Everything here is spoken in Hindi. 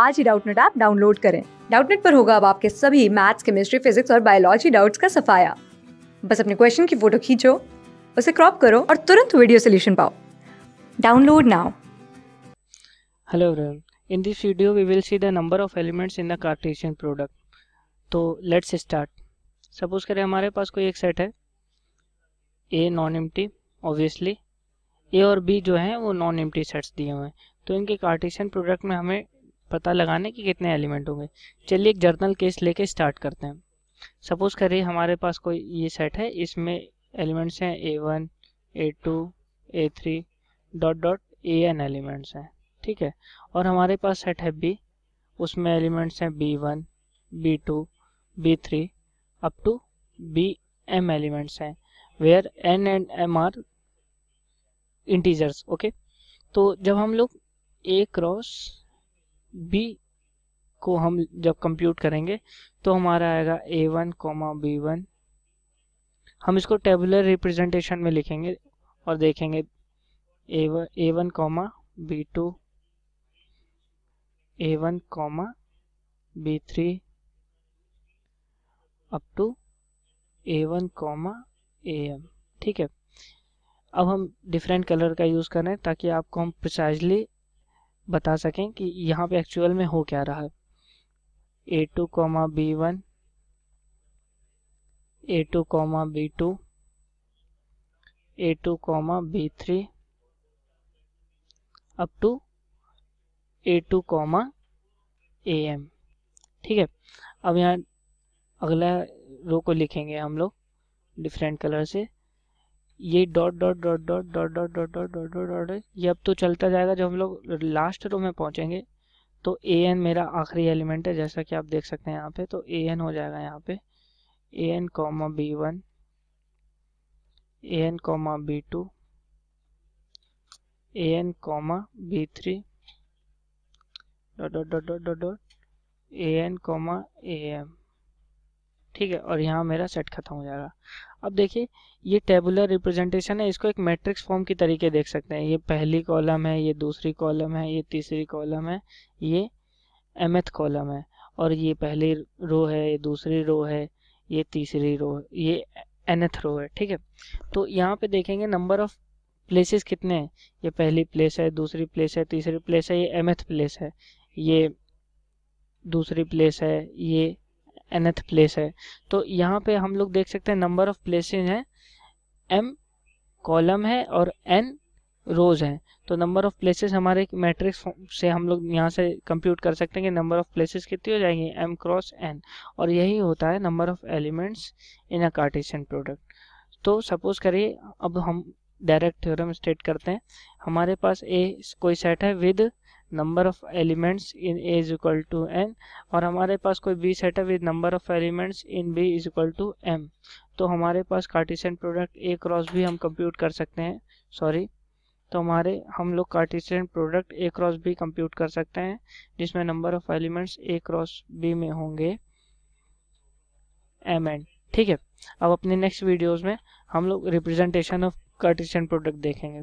आज ही डाउटनेट ऐप डाउनलोड करें डाउटनेट पर होगा अब आपके सभी मैथ्स केमिस्ट्री फिजिक्स और बायोलॉजी डाउट्स का सफाया बस अपने क्वेश्चन की फोटो खींचो उसे क्रॉप करो और तुरंत वीडियो सोल्यूशन पाओ download now hello everyone in this video we will see the number of elements in the Cartesian product तो लेट्स स्टार्ट सपोज करें हमारे पास कोई एक सेट है A non empty obviously A और बी जो है वो नॉन एम्प्टी सेट्स दिए हुए हैं तो इनके कार्टेशियन प्रोडक्ट में हमें पता लगाने कि कितने एलिमेंट होंगे चलिए एक जर्नल केस लेके स्टार्ट करते हैं सपोज करिए हमारे पास कोई ये सेट है इसमें एलिमेंट्स हैं A one A two A three dot dot A N elements हैं ठीक है और हमारे पास सेट है बी उसमें एलिमेंट्स हैं B one B two B three up to B M elements हैं where N and M are integers okay तो जब हम लोग ए क्रॉस बी को हम जब कंप्यूट करेंगे तो हमारा आएगा A one comma B one हम इसको टेबुलर रिप्रेजेंटेशन में लिखेंगे और देखेंगे A one comma B two A one comma B three up to A one comma A M ठीक है अब हम डिफरेंट कलर का यूज़ करें ताकि आपको हम प्रिसाइजली बता सकें कि यहाँ पे एक्चुअल में हो क्या रहा है A two comma B one A two comma B two A two comma B three up to A two comma A M ठीक है अब यहाँ अगला रो को लिखेंगे हम लोग डिफरेंट कलर से ये dot dot dot dot dot dot dot dot dot dot dot ये अब तो चलता जाएगा जब हम लोग लास्ट रो में पहुंचेंगे तो ए एन मेरा आखिरी एलिमेंट है जैसा कि आप देख सकते हैं यहाँ पे तो ए एन हो जाएगा यहाँ पे A N comma B one A N comma B two A N comma B three dot dot dot dot dot dot A N comma A M ठीक है और यहाँ मेरा सेट खत्म हो जाएगा अब देखिए ये टेबुलर रिप्रेजेंटेशन है इसको एक मैट्रिक्स फॉर्म की तरीके देख सकते हैं ये पहली कॉलम है ये दूसरी कॉलम है ये तीसरी कॉलम है ये एमथ कॉलम है और ये पहली रो है ये दूसरी रो है ये तीसरी रो ये एनथ रो है ठीक है तो यहाँ पे देखेंगे नंबर ऑफ प्लेसेस कितने हैं ये पहली प्लेस है दूसरी प्लेस है तीसरी प्लेस है ये एमथ प्लेस है ये दूसरी प्लेस है ये एनथ प्लेस है तो यहाँ पे हम लोग देख सकते हैं नंबर ऑफ प्लेसेज हैं एम कॉलम है और एन रोज है तो नंबर ऑफ प्लेसेस हमारे मैट्रिक्स से हम लोग यहाँ से कंप्यूट कर सकते हैं कि नंबर ऑफ प्लेसेस कितनी हो जाएंगे एम क्रॉस एन और यही होता है number of elements in a Cartesian product तो सपोज करिए अब हम डायरेक्ट थ्योरम स्टेट करते हैं हमारे पास ए कोई सेट है with number of elements in A is equal to N और हमारे पास कोई बी सेट है with number of elements in B is equal to M तो हमारे पास कार्टिशन प्रोडक्ट ए क्रॉस भी हम कंप्यूट कर सकते हैं सॉरी तो हमारे हम लोग Cartesian product A cross B compute कर सकते हैं जिसमें number of elements A cross B में होंगे एम एंड ठीक है अब अपने नेक्स्ट वीडियोज में हम लोग रिप्रेजेंटेशन ऑफ कार्टिशियन प्रोडक्ट देखेंगे